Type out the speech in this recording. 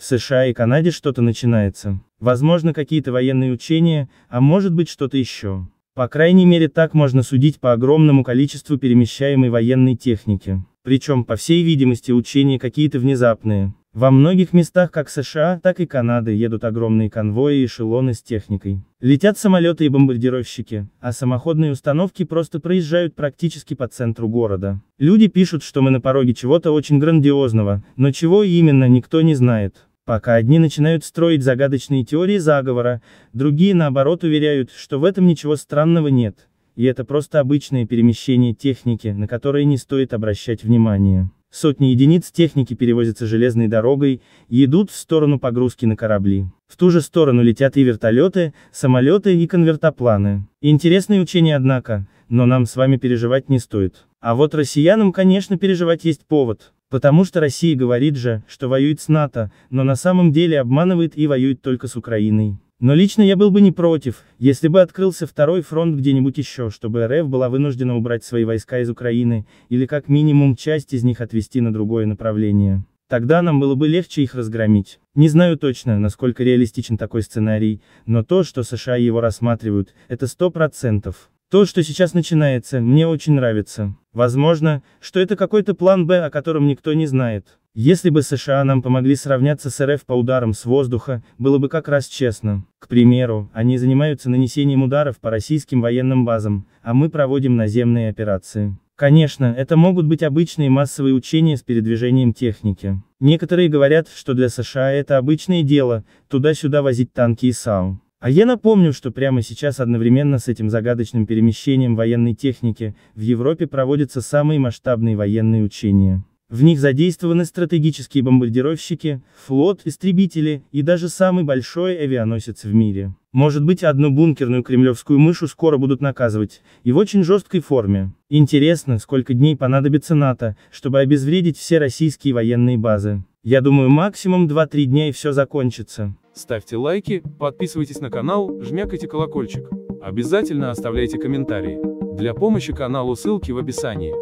В США и Канаде что-то начинается. Возможно какие-то военные учения, а может быть что-то еще. По крайней мере так можно судить по огромному количеству перемещаемой военной техники. Причем, по всей видимости, учения какие-то внезапные. Во многих местах как США, так и Канады едут огромные конвои и эшелоны с техникой. Летят самолеты и бомбардировщики, а самоходные установки просто проезжают практически по центру города. Люди пишут, что мы на пороге чего-то очень грандиозного, но чего именно никто не знает. Пока одни начинают строить загадочные теории заговора, другие наоборот уверяют, что в этом ничего странного нет, и это просто обычное перемещение техники, на которое не стоит обращать внимание. Сотни единиц техники перевозятся железной дорогой и идут в сторону погрузки на корабли. В ту же сторону летят и вертолеты, самолеты и конвертопланы. Интересное учение, однако, но нам с вами переживать не стоит. А вот россиянам, конечно, переживать есть повод. Потому что Россия говорит же, что воюет с НАТО, но на самом деле обманывает и воюет только с Украиной. Но лично я был бы не против, если бы открылся второй фронт где-нибудь еще, чтобы РФ была вынуждена убрать свои войска из Украины, или как минимум часть из них отвести на другое направление. Тогда нам было бы легче их разгромить. Не знаю точно, насколько реалистичен такой сценарий, но то, что США его рассматривают, это сто процентов. То, что сейчас начинается, мне очень нравится. Возможно, что это какой-то план Б, о котором никто не знает. Если бы США нам помогли сравняться с РФ по ударам с воздуха, было бы как раз честно. К примеру, они занимаются нанесением ударов по российским военным базам, а мы проводим наземные операции. Конечно, это могут быть обычные массовые учения с передвижением техники. Некоторые говорят, что для США это обычное дело, туда-сюда возить танки и САУ. А я напомню, что прямо сейчас одновременно с этим загадочным перемещением военной техники, в Европе проводятся самые масштабные военные учения. В них задействованы стратегические бомбардировщики, флот, истребители и даже самый большой авианосец в мире. Может быть одну бункерную кремлевскую мышу скоро будут наказывать, и в очень жесткой форме. Интересно, сколько дней понадобится НАТО, чтобы обезвредить все российские военные базы. Я думаю, максимум 2-3 дня и все закончится. Ставьте лайки, подписывайтесь на канал, жмякайте колокольчик. Обязательно оставляйте комментарии. Для помощи каналу ссылки в описании.